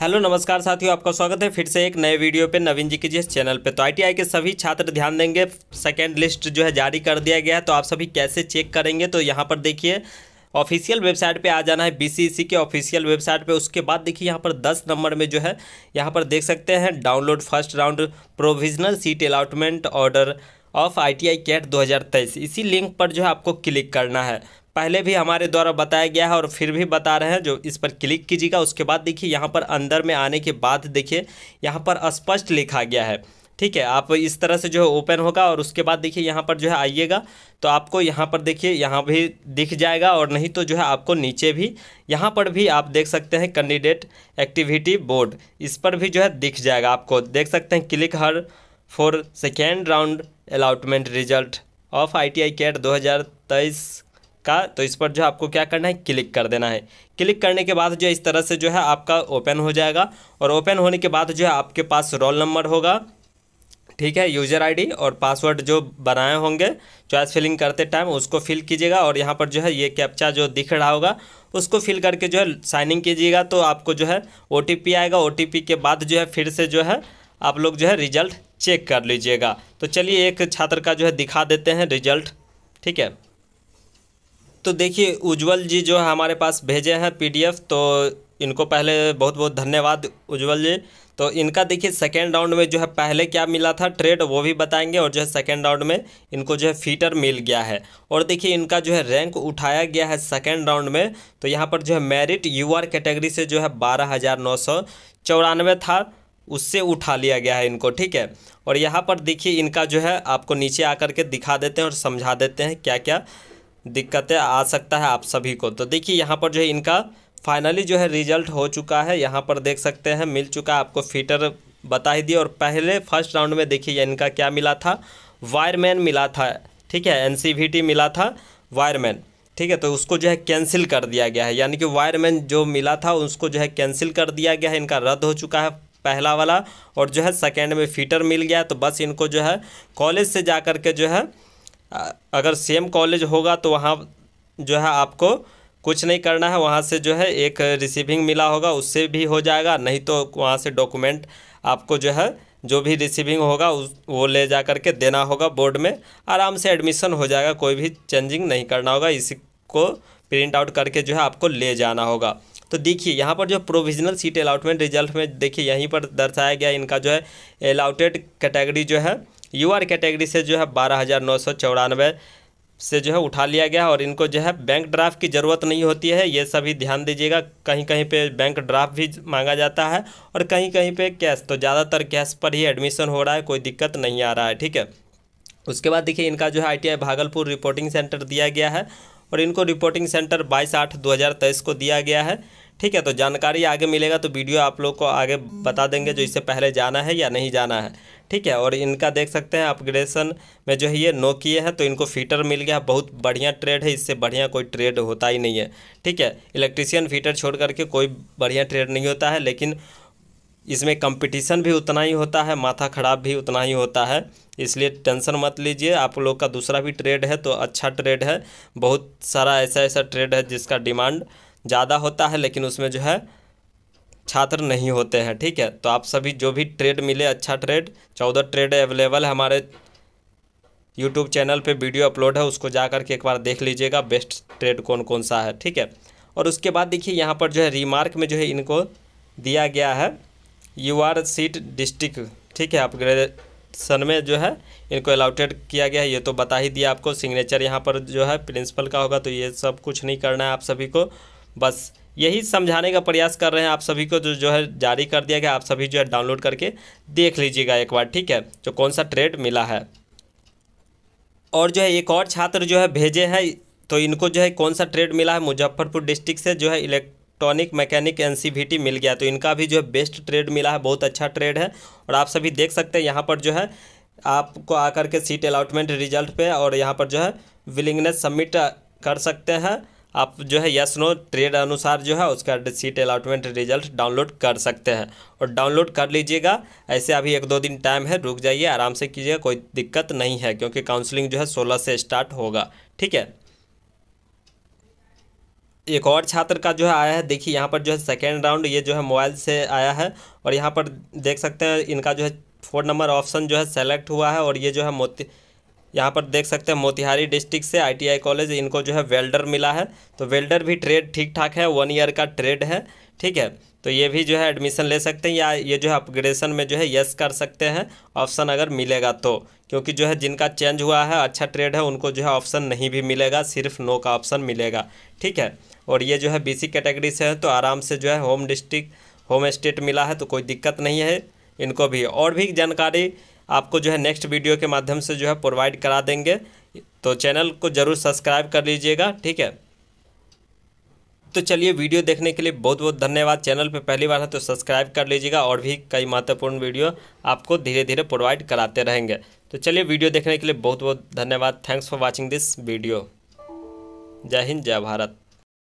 hello नमस्कार साथियों आपका स्वागत है फिर से एक नए वीडियो पे नवीन जी के जिस चैनल पे तो आईटीआई के सभी छात्र ध्यान देंगे सेकेंड लिस्ट जो है जारी कर दिया गया है तो आप सभी कैसे चेक करेंगे तो यहाँ पर देखिए ऑफिशियल वेबसाइट पे आ जाना है बीसीसी के ऑफिशियल वेबसाइट पे उसके बाद देखिए यहाँ पर दस नंबर में जो है यहाँ पर देख सकते हैं download first round provisional seat allotment order of I T I CAT दो इसी लिंक पर जो है आपको क्लिक करना है पहले भी हमारे द्वारा बताया गया है और फिर भी बता रहे हैं जो इस पर क्लिक कीजिएगा उसके बाद देखिए यहाँ पर अंदर में आने के बाद देखिए यहाँ पर स्पष्ट लिखा गया है ठीक है आप इस तरह से जो है ओपन होगा और उसके बाद देखिए यहाँ पर जो है आइएगा तो आपको यहाँ पर देखिए यहाँ भी दिख जाएगा और नहीं तो जो है आपको नीचे भी यहाँ पर भी आप देख सकते हैं कैंडिडेट एक्टिविटी बोर्ड इस पर भी जो है दिख जाएगा आपको देख सकते हैं click here for second round allotment result of I T I CAT दो हज़ार तेईस का तो इस पर जो आपको क्या करना है क्लिक कर देना है क्लिक करने के बाद जो इस तरह से जो है आपका ओपन हो जाएगा और ओपन होने के बाद जो है आपके पास रोल नंबर होगा ठीक है यूज़र आईडी और पासवर्ड जो बनाए होंगे चॉइस फिलिंग करते टाइम उसको फिल कीजिएगा और यहाँ पर जो है ये कैप्चा जो दिख रहा होगा उसको फिल करके जो है साइनिंग कीजिएगा तो आपको जो है ओ आएगा ओ के बाद जो है फिर से जो है आप लोग जो है रिजल्ट चेक कर लीजिएगा तो चलिए एक छात्र का जो है दिखा देते हैं रिजल्ट ठीक है तो देखिए उज्जवल जी जो हमारे पास भेजे हैं पीडीएफ तो इनको पहले बहुत बहुत धन्यवाद उज्जवल जी तो इनका देखिए सेकेंड राउंड में जो है पहले क्या मिला था ट्रेड वो भी बताएंगे और जो है सेकेंड राउंड में इनको जो है फीटर मिल गया है और देखिए इनका जो है रैंक उठाया गया है सेकेंड राउंड में तो यहाँ पर जो है मेरिट यूआर कैटेगरी से जो है बारह हज़ार नौ सौ चौरानवे था उससे उठा लिया गया है इनको ठीक है और यहाँ पर देखिए इनका जो है आपको नीचे आकर के दिखा देते हैं और समझा देते हैं क्या क्या दिक्कतें आ सकता है आप सभी को तो देखिए यहाँ पर जो है इनका फाइनली जो है रिजल्ट हो चुका है यहाँ पर देख सकते हैं मिल चुका है आपको फीटर बता ही दिया और पहले फर्स्ट राउंड में देखिए इनका क्या मिला था वायरमैन मिला था ठीक है एन मिला था वायरमैन ठीक है तो उसको जो है कैंसिल कर दिया गया है यानी कि वायरमैन जो मिला था उसको जो है कैंसिल कर दिया गया है इनका रद्द हो चुका है पहला वाला और जो है सेकेंड में फीटर मिल गया तो बस इनको जो है कॉलेज से जा कर के जो है अगर सेम कॉलेज होगा तो वहाँ जो है आपको कुछ नहीं करना है वहाँ से जो है एक रिसीविंग मिला होगा उससे भी हो जाएगा नहीं तो वहाँ से डॉक्यूमेंट आपको जो है जो भी रिसीविंग होगा उस वो ले जा कर के देना होगा बोर्ड में आराम से एडमिशन हो जाएगा कोई भी चेंजिंग नहीं करना होगा इसी को प्रिंट आउट करके जो है आपको ले जाना होगा तो देखिए यहाँ पर जो प्रोविजनल सीट अलाउटमेंट रिजल्ट में देखिए यहीं पर दर्शाया गया इनका जो है अलाउटेड कैटेगरी जो है यूआर कैटेगरी से जो है बारह हज़ार नौ सौ चौरानवे से जो है उठा लिया गया और इनको जो है बैंक ड्राफ्ट की ज़रूरत नहीं होती है ये सभी ध्यान दीजिएगा कहीं कहीं पे बैंक ड्राफ्ट भी मांगा जाता है और कहीं कहीं पे कैश तो ज़्यादातर कैश पर ही एडमिशन हो रहा है कोई दिक्कत नहीं आ रहा है ठीक है उसके बाद देखिए इनका जो है आई भागलपुर रिपोर्टिंग सेंटर दिया गया है और इनको रिपोर्टिंग सेंटर बाईस आठ दो को दिया गया है ठीक है तो जानकारी आगे मिलेगा तो वीडियो आप लोग को आगे बता देंगे जो इससे पहले जाना है या नहीं जाना है ठीक है और इनका देख सकते हैं अपग्रेडेशन में जो है ये नो किए हैं तो इनको फीटर मिल गया बहुत बढ़िया ट्रेड है इससे बढ़िया कोई ट्रेड होता ही नहीं है ठीक है इलेक्ट्रीशियन फीटर छोड़ करके कोई बढ़िया ट्रेड नहीं होता है लेकिन इसमें कंपटीशन भी उतना ही होता है माथा ख़राब भी उतना ही होता है इसलिए टेंशन मत लीजिए आप लोग का दूसरा भी ट्रेड है तो अच्छा ट्रेड है बहुत सारा ऐसा ऐसा ट्रेड है जिसका डिमांड ज़्यादा होता है लेकिन उसमें जो है छात्र नहीं होते हैं ठीक है तो आप सभी जो भी ट्रेड मिले अच्छा ट्रेड चौदह ट्रेड अवेलेबल है हमारे यूट्यूब चैनल पे वीडियो अपलोड है उसको जा करके एक बार देख लीजिएगा बेस्ट ट्रेड कौन कौन सा है ठीक है और उसके बाद देखिए यहाँ पर जो है रिमार्क में जो है इनको दिया गया है यू आर सीट डिस्ट्रिक्ट ठीक है अपग्रेडेशन में जो है इनको अलाउटेड किया गया है ये तो बता ही दिया आपको सिग्नेचर यहाँ पर जो है प्रिंसिपल का होगा तो ये सब कुछ नहीं करना है आप सभी को बस यही समझाने का प्रयास कर रहे हैं आप सभी को जो जो है जारी कर दिया गया आप सभी जो है डाउनलोड करके देख लीजिएगा एक बार ठीक है जो कौन सा ट्रेड मिला है और जो है एक और छात्र जो है भेजे हैं तो इनको जो है कौन सा ट्रेड मिला है मुजफ्फरपुर डिस्ट्रिक्ट से जो है इलेक्ट्रॉनिक मैकेनिक एन मिल गया तो इनका भी जो है बेस्ट ट्रेड मिला है बहुत अच्छा ट्रेड है और आप सभी देख सकते हैं यहाँ पर जो है आपको आकर के सीट अलाटमेंट रिजल्ट पे और यहाँ पर जो है विलिंगनेस सबमिट कर सकते हैं आप जो है यस नो ट्रेड अनुसार जो है उसका सीट अलाटमेंट रिजल्ट डाउनलोड कर सकते हैं और डाउनलोड कर लीजिएगा ऐसे अभी एक दो दिन टाइम है रुक जाइए आराम से कीजिएगा कोई दिक्कत नहीं है क्योंकि काउंसलिंग जो है सोलह से स्टार्ट होगा ठीक है एक और छात्र का जो है आया है देखिए यहाँ पर जो है सेकेंड राउंड ये जो है मोबाइल से आया है और यहाँ पर देख सकते हैं इनका जो है फोन नंबर ऑप्शन जो है सेलेक्ट हुआ है और ये जो है मोती यहाँ पर देख सकते हैं मोतिहारी डिस्ट्रिक्ट से आईटीआई कॉलेज इनको जो है वेल्डर मिला है तो वेल्डर भी ट्रेड ठीक ठाक है वन ईयर का ट्रेड है ठीक है तो ये भी जो है एडमिशन ले सकते हैं या ये जो है अपग्रेडेशन में जो है यस कर सकते हैं ऑप्शन अगर मिलेगा तो क्योंकि जो है जिनका चेंज हुआ है अच्छा ट्रेड है उनको जो है ऑप्शन नहीं भी मिलेगा सिर्फ नो का ऑप्शन मिलेगा ठीक है और ये जो है बीसी कैटेगरी से है तो आराम से जो है होम डिस्ट्रिक्ट होम स्टेट मिला है तो कोई दिक्कत नहीं है इनको भी और भी जानकारी आपको जो है नेक्स्ट वीडियो के माध्यम से जो है प्रोवाइड करा देंगे तो चैनल को ज़रूर सब्सक्राइब कर लीजिएगा ठीक है तो चलिए वीडियो देखने के लिए बहुत बहुत धन्यवाद चैनल पर पहली बार है तो सब्सक्राइब कर लीजिएगा और भी कई महत्वपूर्ण वीडियो आपको धीरे धीरे प्रोवाइड कराते रहेंगे तो चलिए वीडियो देखने के लिए बहुत बहुत धन्यवाद thanks for watching this video जय हिंद जय भारत